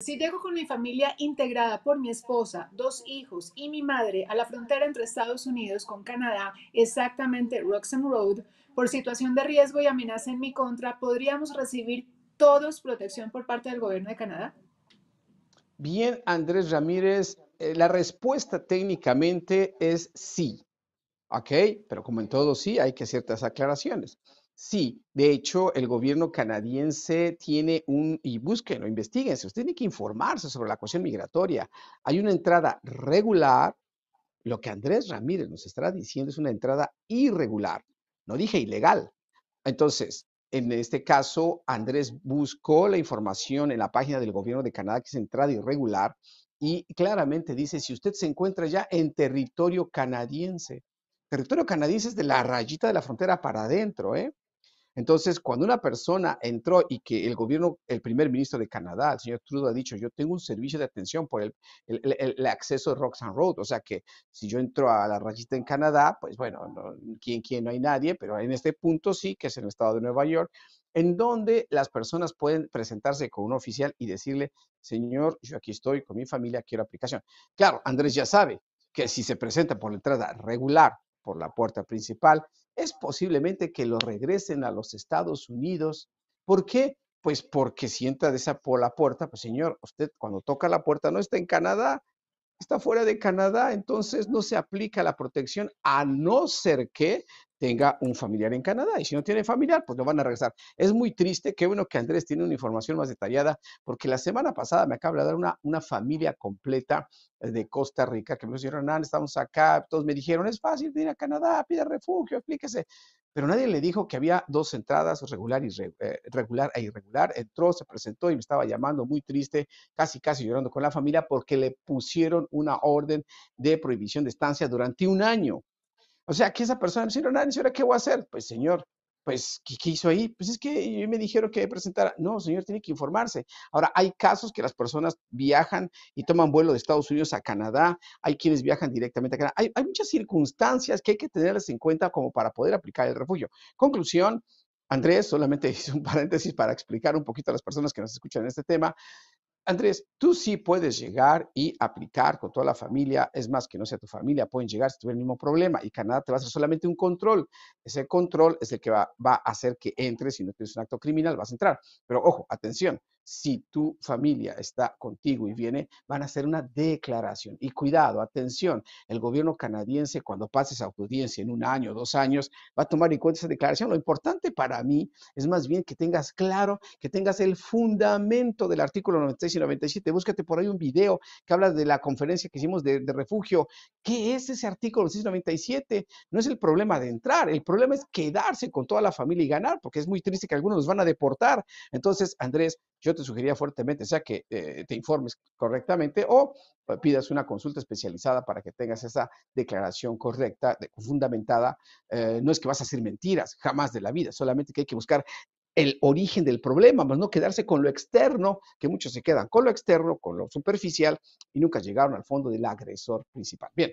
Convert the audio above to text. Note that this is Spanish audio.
Si llego con mi familia integrada por mi esposa, dos hijos y mi madre a la frontera entre Estados Unidos con Canadá, exactamente Roxham Road, por situación de riesgo y amenaza en mi contra, ¿podríamos recibir todos protección por parte del gobierno de Canadá? Bien, Andrés Ramírez, eh, la respuesta técnicamente es sí. Ok, pero como en todo sí, hay que ciertas aclaraciones. Sí, de hecho, el gobierno canadiense tiene un, y búsquenlo, investiguense, usted tiene que informarse sobre la cuestión migratoria. Hay una entrada regular, lo que Andrés Ramírez nos estará diciendo es una entrada irregular, no dije ilegal. Entonces, en este caso, Andrés buscó la información en la página del gobierno de Canadá, que es entrada irregular, y claramente dice, si usted se encuentra ya en territorio canadiense, territorio canadiense es de la rayita de la frontera para adentro, ¿eh? Entonces, cuando una persona entró y que el gobierno, el primer ministro de Canadá, el señor Trudeau, ha dicho, yo tengo un servicio de atención por el, acceso de Roxanne Road, o sea que si yo entro a la rayita en Canadá, pues bueno, no, ¿quién, quién no hay nadie, pero en este punto sí, que es en el estado de Nueva York, en donde las personas pueden presentarse con un oficial y decirle, señor, yo aquí estoy con mi familia, quiero aplicación. Claro, Andrés ya sabe que si se presenta por la entrada regular, por la puerta principal, es posiblemente que lo regresen a los Estados Unidos. ¿Por qué? Pues porque si entra de esa por la puerta, pues señor, usted cuando toca la puerta no está en Canadá, está fuera de Canadá, entonces no se aplica la protección a no ser que tenga un familiar en Canadá. Y si no tiene familiar, pues no van a regresar. Es muy triste. Qué bueno que Andrés tiene una información más detallada, porque la semana pasada me acaba de dar una, una familia completa eh, de Costa Rica que me dijeron, estamos acá. Todos me dijeron, es fácil venir a Canadá, pide refugio, explíquese pero nadie le dijo que había dos entradas, regular, y eh, regular e irregular. Entró, se presentó y me estaba llamando muy triste, casi, casi llorando con la familia porque le pusieron una orden de prohibición de estancia durante un año. O sea, que esa persona me no, señora, qué voy a hacer? Pues señor, pues, ¿qué, hizo ahí? Pues es que me dijeron que presentara. No, señor, tiene que informarse. Ahora, hay casos que las personas viajan y toman vuelo de Estados Unidos a Canadá, hay quienes viajan directamente a Canadá. Hay, hay muchas circunstancias que hay que tenerlas en cuenta como para poder aplicar el refugio. Conclusión, Andrés, solamente hice un paréntesis para explicar un poquito a las personas que nos escuchan en este tema. Andrés, tú sí puedes llegar y aplicar con toda la familia, es más que no sea tu familia, pueden llegar si tuvieran el mismo problema y Canadá te va a hacer solamente un control. Ese control es el que va, va a hacer que entres, si no tienes un acto criminal vas a entrar. Pero ojo, atención, si tu familia está contigo y viene, van a hacer una declaración. Y cuidado, atención, el gobierno canadiense cuando pases a audiencia en un año, dos años, va a tomar en cuenta esa declaración. Lo importante para mí es más bien que tengas claro, que tengas el fundamento del artículo 96 y 97. Búscate por ahí un video que habla de la conferencia que hicimos de, refugio. ¿Qué es ese artículo 97? No es el problema de entrar, el problema es quedarse con toda la familia y ganar, porque es muy triste que algunos los van a deportar. Entonces, Andrés, yo te sugería fuertemente, o sea que eh, te informes correctamente o eh, pidas una consulta especializada para que tengas esa declaración correcta, fundamentada. Eh, no es que vas a hacer mentiras, jamás de la vida, solamente que hay que buscar el origen del problema, más no quedarse con lo externo, que muchos se quedan con lo externo, con lo superficial y nunca llegaron al fondo del agresor principal. Bien,